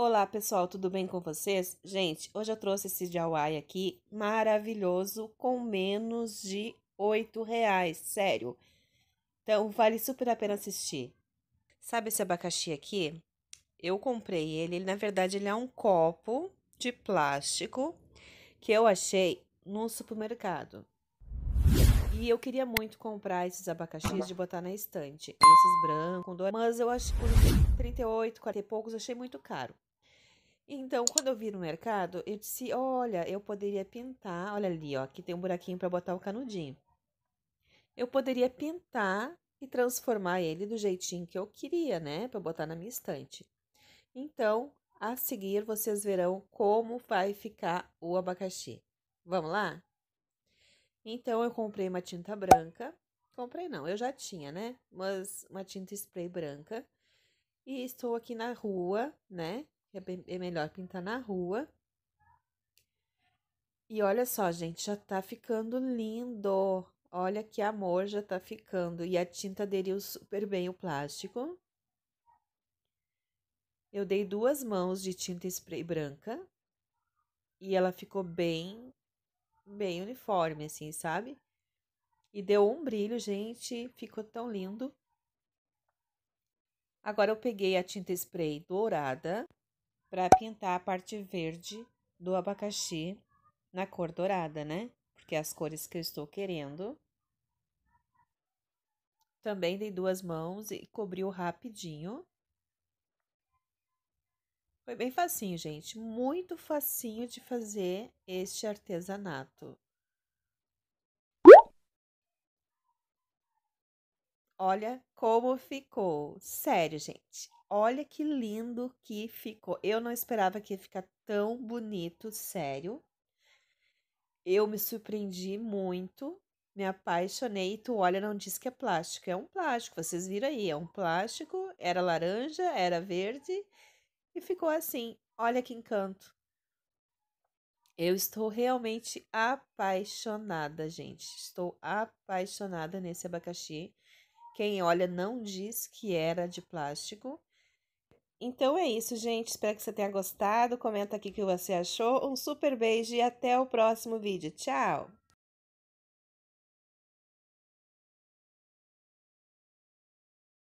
Olá pessoal, tudo bem com vocês? Gente, hoje eu trouxe esse Jawai aqui maravilhoso com menos de 8 reais, sério. Então vale super a pena assistir. Sabe esse abacaxi aqui? Eu comprei ele, ele na verdade ele é um copo de plástico que eu achei no supermercado. E eu queria muito comprar esses abacaxis de botar na estante, esses brancos, mas eu acho por 38, 40 e poucos, achei muito caro. Então, quando eu vi no mercado, eu disse: olha, eu poderia pintar. Olha ali, ó, aqui tem um buraquinho para botar o canudinho. Eu poderia pintar e transformar ele do jeitinho que eu queria, né? Para botar na minha estante. Então, a seguir vocês verão como vai ficar o abacaxi. Vamos lá? Então, eu comprei uma tinta branca. Comprei não, eu já tinha, né? Mas uma tinta spray branca. E estou aqui na rua, né? É, bem, é melhor pintar na rua. E olha só, gente, já tá ficando lindo. Olha que amor já tá ficando. E a tinta aderiu super bem o plástico. Eu dei duas mãos de tinta spray branca. E ela ficou bem, bem uniforme, assim, sabe? E deu um brilho, gente. Ficou tão lindo. Agora eu peguei a tinta spray dourada para pintar a parte verde do abacaxi na cor dourada, né? Porque é as cores que eu estou querendo. Também dei duas mãos e cobriu rapidinho. Foi bem facinho, gente. Muito facinho de fazer este artesanato. Olha como ficou. Sério, gente. Olha que lindo que ficou. Eu não esperava que ia ficar tão bonito, sério. Eu me surpreendi muito, me apaixonei. tu olha, não diz que é plástico. É um plástico, vocês viram aí. É um plástico, era laranja, era verde e ficou assim. Olha que encanto. Eu estou realmente apaixonada, gente. Estou apaixonada nesse abacaxi. Quem olha não diz que era de plástico. Então é isso, gente. Espero que você tenha gostado. Comenta aqui o que você achou. Um super beijo e até o próximo vídeo. Tchau!